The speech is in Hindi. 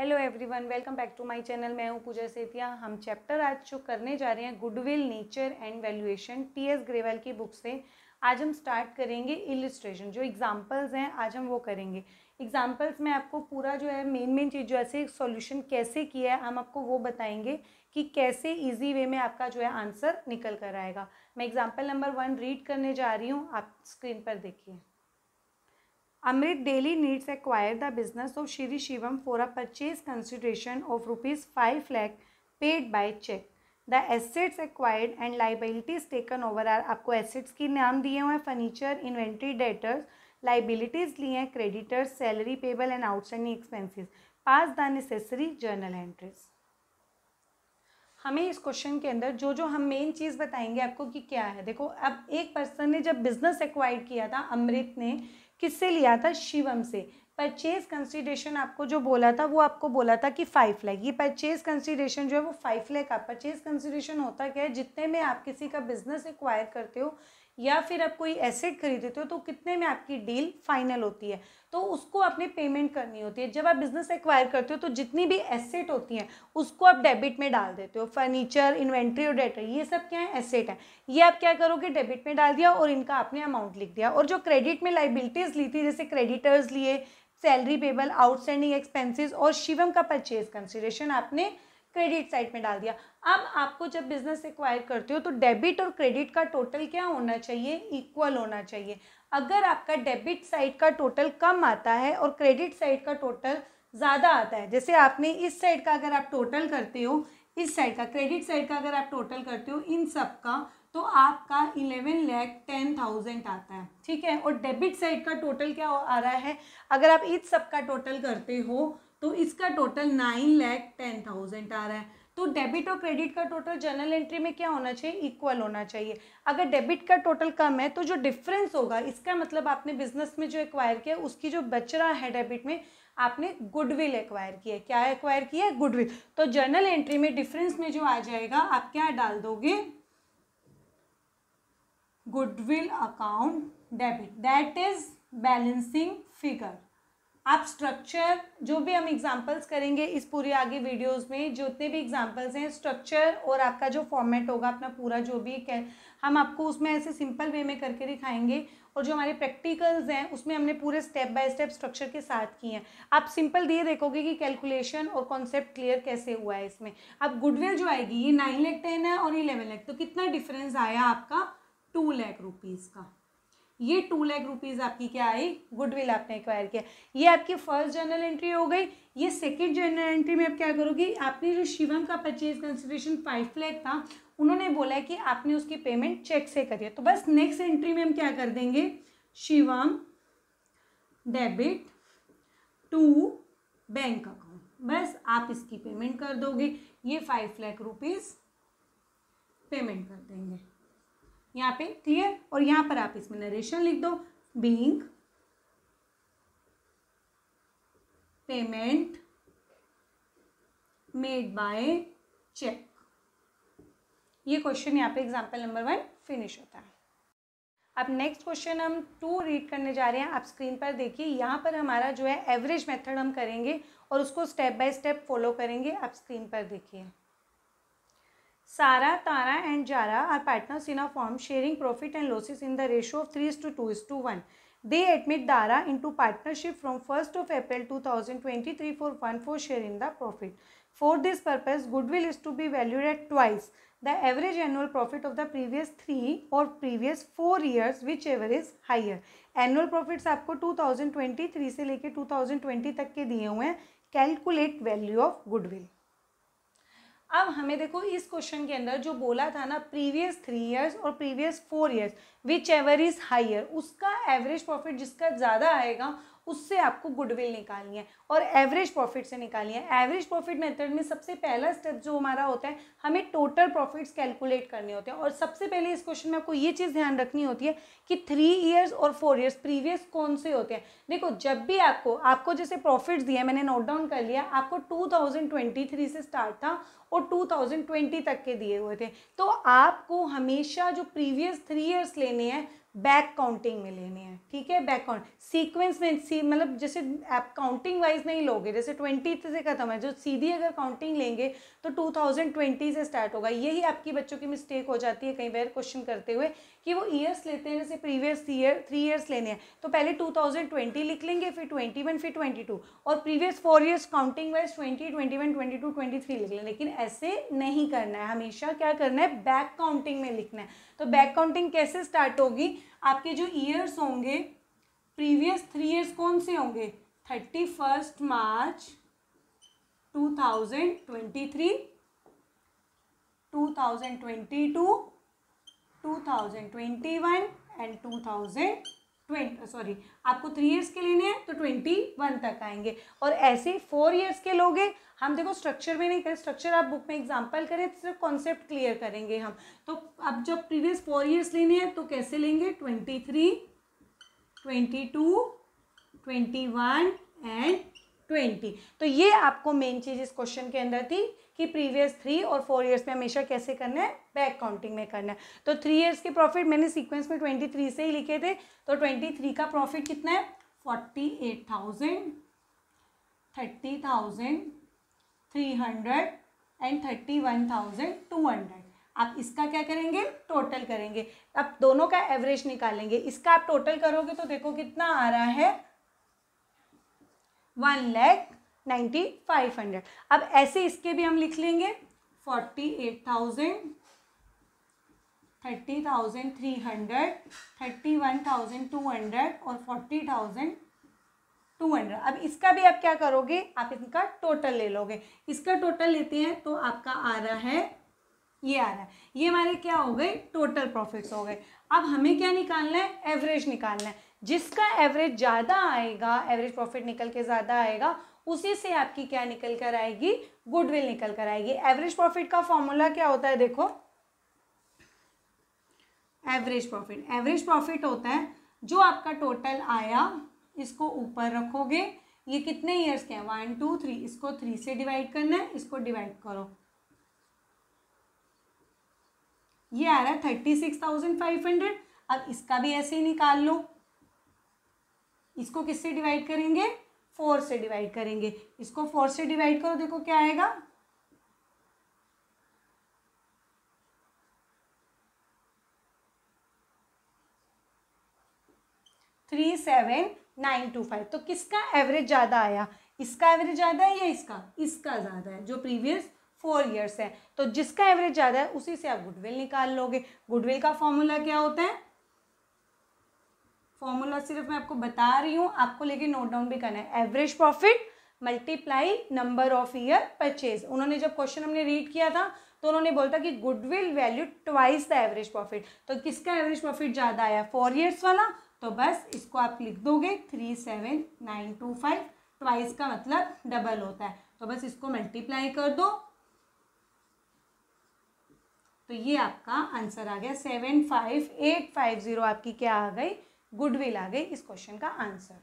hello everyone welcome back to my channel मैं हूं पूजा सेतिया हम चैप्टर आज जो करने जा रहे हैं goodwill nature and valuation TS Grewal की बुक से आज हम स्टार्ट करेंगे इलिस्ट्रेशन जो एग्जांपल्स हैं आज हम वो करेंगे एग्जांपल्स में आपको पूरा जो है मेन मेन चीज़ जो ऐसे सॉल्यूशन कैसे किया है हम आपको वो बताएंगे कि कैसे इजी वे में आपका जो है आंसर निकल कर आएगा मैं एग्जाम्पल नंबर वन रीड करने जा रही हूँ आप स्क्रीन पर देखिए Amrit daily needs acquire the business of Shri Shivam for a purchase consideration of rupees five lakh paid by cheque the assets acquired and liabilities taken over are आपको एसेट्स के नाम दिए हुए हैं फर्नीचर इन्वेंट्री डेटर्स लाइबिलिटीज लिए हैं creditors salary payable and outstanding expenses pass the necessary journal entries हमें इस क्वेश्चन के अंदर जो जो हम मेन चीज़ बताएंगे आपको कि क्या है देखो अब एक पर्सन ने जब बिजनेस एक्वायर किया था अमृत ने किससे लिया था शिवम से परचेज कंसिडरेशन आपको जो बोला था वो आपको बोला था कि फाइव लैख ये परचेज कंसिडरेशन जो है वो फाइव लैख का परचेज कंसिडरेशन होता क्या है जितने में आप किसी का बिजनेस एक्वायर करते हो या फिर आप कोई एसेट खरीदते हो तो कितने में आपकी डील फाइनल होती है तो उसको आपने पेमेंट करनी होती है जब आप बिज़नेस एक्वायर करते हो तो जितनी भी एसेट होती हैं उसको आप डेबिट में डाल देते हो फर्नीचर इन्वेंट्री और डेटर ये सब क्या है एसेट है ये आप क्या करोगे डेबिट में डाल दिया और इनका आपने अमाउंट लिख दिया और जो क्रेडिट में लाइबिलिटीज़ ली थी जैसे क्रेडिटर्स लिए सैलरी पेबल आउटस्टैंडिंग एक्सपेंसिस और शिवम का परचेज कंसिडरेशन आपने क्रेडिट साइड में डाल दिया अब आपको जब बिजनेस एक्वायर करते हो तो डेबिट और क्रेडिट का टोटल क्या होना चाहिए इक्वल होना चाहिए अगर आपका डेबिट साइड का टोटल कम आता है और क्रेडिट साइड का टोटल ज़्यादा आता है जैसे आपने इस साइड का अगर आप टोटल करते हो इस साइड का क्रेडिट साइड का अगर आप टोटल करते हो इन सब का तो आपका इलेवन लैख टेन थाउजेंड आता है ठीक है और डेबिट साइड का टोटल क्या आ रहा है अगर आप इस सब का टोटल करते हो तो इसका total nine lakh ten thousand आ रहा है तो डेबिट और क्रेडिट का टोटल जर्नल एंट्री में क्या होना चाहिए इक्वल होना चाहिए अगर डेबिट का टोटल कम है तो जो डिफरेंस होगा इसका मतलब आपने बिजनेस में जो एक्वायर किया उसकी जो बच रहा है डेबिट में आपने गुडविल एक्वायर किया है क्या एक्वायर किया है गुडविल तो जर्नल एंट्री में डिफरेंस में जो आ जाएगा आप क्या डाल दोगे goodwill account debit that is balancing figure आप स्ट्रक्चर जो भी हम एग्जांपल्स करेंगे इस पूरे आगे वीडियोस में जितने भी एग्जांपल्स हैं स्ट्रक्चर और आपका जो फॉर्मेट होगा अपना पूरा जो भी है हम आपको उसमें ऐसे सिंपल वे में करके दिखाएंगे और जो हमारे प्रैक्टिकल्स हैं उसमें हमने पूरे स्टेप बाय स्टेप स्ट्रक्चर के साथ किए हैं आप सिंपल ये देखोगे कि कैलकुलेशन और कॉन्सेप्ट क्लियर कैसे हुआ है इसमें अब गुडविल जो आएगी ये नाइन लैख टेन है और इलेवन लैख तो कितना डिफरेंस आया आपका टू लैख रुपीज़ का ये टू लैख रुपीज़ आपकी क्या आई गुडविल आपने एक्वायर किया ये आपकी फर्स्ट जर्नल एंट्री हो गई ये सेकेंड जर्नल एंट्री में आप क्या करोगी आपने जो शिवम का परचेज कंसिडरेशन फाइव लैख था उन्होंने बोला है कि आपने उसकी पेमेंट चेक से करी है तो बस नेक्स्ट एंट्री में हम क्या कर देंगे Shivam debit to bank account बस आप इसकी पेमेंट कर दोगे ये फाइव लाख रुपीज़ पेमेंट कर देंगे यहाँ पे क्लियर और यहाँ पर आप इसमें नरेशन लिख दो being payment made by cheque ये क्वेश्चन यहाँ पे एग्जाम्पल नंबर वन फिनिश होता है अब नेक्स्ट क्वेश्चन हम टू रीड करने जा रहे हैं आप स्क्रीन पर देखिए यहाँ पर हमारा जो है एवरेज मेथड हम करेंगे और उसको स्टेप बाय स्टेप फॉलो करेंगे आप स्क्रीन पर देखिए Sara Tara and Zara are partners in a firm sharing profit and losses in the ratio of three to two is to one they admit Dara into partnership from first of April two thousand twenty three for one four share in the profit for this purpose will is to be valued at twice the average annual profit of the previous three और previous four years which ever is higher annual profits आपको टू थाउजेंड ट्वेंटी थ्री से लेकर टू थाउजेंड ट्वेंटी तक के दिए हुए हैं कैलकुलेट वैल्यू ऑफ गुडविल अब हमें देखो इस क्वेश्चन के अंदर जो बोला था ना प्रीवियस थ्री इयर्स और previous four years which ever is higher उसका एवरेज प्रॉफिट जिसका ज़्यादा आएगा उससे आपको गुडविल निकालनी है और एवरेज प्रॉफिट से निकालनी है एवरेज प्रॉफिट मेथड में सबसे पहला स्टेप जो हमारा होता है हमें टोटल प्रॉफिट्स कैलकुलेट करने होते हैं और सबसे पहले इस क्वेश्चन में आपको ये चीज़ ध्यान रखनी होती है कि थ्री ईयर्स और फोर ईयर्स प्रीवियस कौन से होते हैं देखो जब भी आपको आपको जैसे प्रॉफिट्स दिए मैंने नोट डाउन कर लिया आपको टू से स्टार्ट था और 2020 तक के दिए हुए थे तो आपको हमेशा जो प्रीवियस थ्री ईयर्स लेने हैं बैक काउंटिंग में लेने हैं ठीक है बैक काउंट सीक्वेंस में सी मतलब जैसे आप काउंटिंग वाइज नहीं लोगे जैसे ट्वेंटी से खत्म है जो सीधी अगर काउंटिंग लेंगे तो टू थाउजेंड ट्वेंटी से स्टार्ट होगा यही आपकी बच्चों की मिस्टेक हो जाती है कई बार क्वेश्चन करते हुए कि वो ईयर्स लेते हैं जैसे प्रीवियस ईयर थ्री ईयर्स लेने हैं तो पहले टू थाउजेंड ट्वेंटी लिख लेंगे फिर ट्वेंटी वन फिर ट्वेंटी टू और previous four years counting wise twenty twenty one twenty two twenty three लिख लें लेकिन ऐसे नहीं करना है हमेशा क्या करना है बैक काउंटिंग में लिखना है तो बैक काउंटिंग कैसे स्टार्ट होगी आपके जो ईयर्स होंगे प्रीवियस थ्री ईयर्स कौन से होंगे thirty first March two thousand twenty three two thousand twenty two two thousand twenty one and two thousand twenty sorry uh, आपको थ्री इयर्स के लेने हैं तो ट्वेंटी वन तक आएंगे और ऐसे फोर इयर्स के लोगे हम देखो स्ट्रक्चर में नहीं करें स्ट्रक्चर आप बुक में एग्जांपल करें तो सिर्फ कॉन्सेप्ट क्लियर करेंगे हम तो अब जब प्रीवियस फोर इयर्स लेने हैं तो कैसे लेंगे twenty three twenty two twenty one and twenty तो ये आपको मेन चीज़ इस क्वेश्चन के अंदर थी कि प्रीवियस थ्री और फोर ईयर्स में हमेशा कैसे करना है बैक काउंटिंग में करना है तो थ्री ईयर्स के प्रॉफिट मैंने सीक्वेंस में ट्वेंटी थ्री से ही लिखे थे तो ट्वेंटी थ्री का प्रॉफिट कितना है forty eight thousand thirty thousand three hundred and thirty one thousand two hundred आप इसका क्या करेंगे टोटल करेंगे अब दोनों का एवरेज निकालेंगे इसका आप टोटल करोगे तो देखो कितना आ रहा है one lakh ninety five hundred अब ऐसे इसके भी हम लिख लेंगे forty eight thousand thirty thousand three hundred thirty one thousand two hundred और फोर्टी थाउजेंड टू हंड्रेड अब इसका भी आप क्या करोगे आप इनका टोटल ले लोगे इसका टोटल लेते हैं तो आपका आ रहा है ये आ रहा है ये हमारे क्या हो गए टोटल प्रॉफिट्स हो गए अब हमें क्या निकालना है एवरेज निकालना है जिसका एवरेज ज़्यादा आएगा एवरेज प्रॉफिट निकल के ज़्यादा आएगा उसी से आपकी क्या निकल कर आएगी गुडविल निकल कर आएगी एवरेज प्रॉफिट का फॉर्मूला क्या होता है देखो एवरेज प्रॉफिट एवरेज प्रॉफिट होता है जो आपका टोटल आया इसको ऊपर रखोगे ये कितने ईयर्स के हैं वन टू थ्री इसको थ्री से डिवाइड करना है इसको डिवाइड करो ये आ रहा है thirty six thousand five hundred अब इसका भी ऐसे ही निकाल लो इसको किससे डिवाइड करेंगे फोर से डिवाइड करेंगे इसको फोर से डिवाइड करो देखो क्या आएगा three seven nine two five तो किसका एवरेज ज़्यादा आया इसका एवरेज ज़्यादा है या इसका इसका ज़्यादा है जो प्रीवियस फोर ईयर्स है तो जिसका एवरेज ज़्यादा है उसी से आप गुडविल निकाल लोगे गुडविल का फॉर्मूला क्या होता है फॉर्मूला सिर्फ मैं आपको बता रही हूँ आपको लेके नोट डाउन भी करना है average profit multiply number of year purchase उन्होंने जब क्वेश्चन हमने रीड किया था तो उन्होंने बोला था कि goodwill value twice the average profit तो किसका एवरेज प्रॉफिट ज़्यादा आया फोर ईयर्स वाला तो बस इसको आप लिख दोगे three seven nine two five twice का मतलब डबल होता है तो बस इसको मल्टीप्लाई कर दो तो ये आपका आंसर आ गया seven five eight five zero आपकी क्या आ गई गुडविल आ गई इस क्वेश्चन का आंसर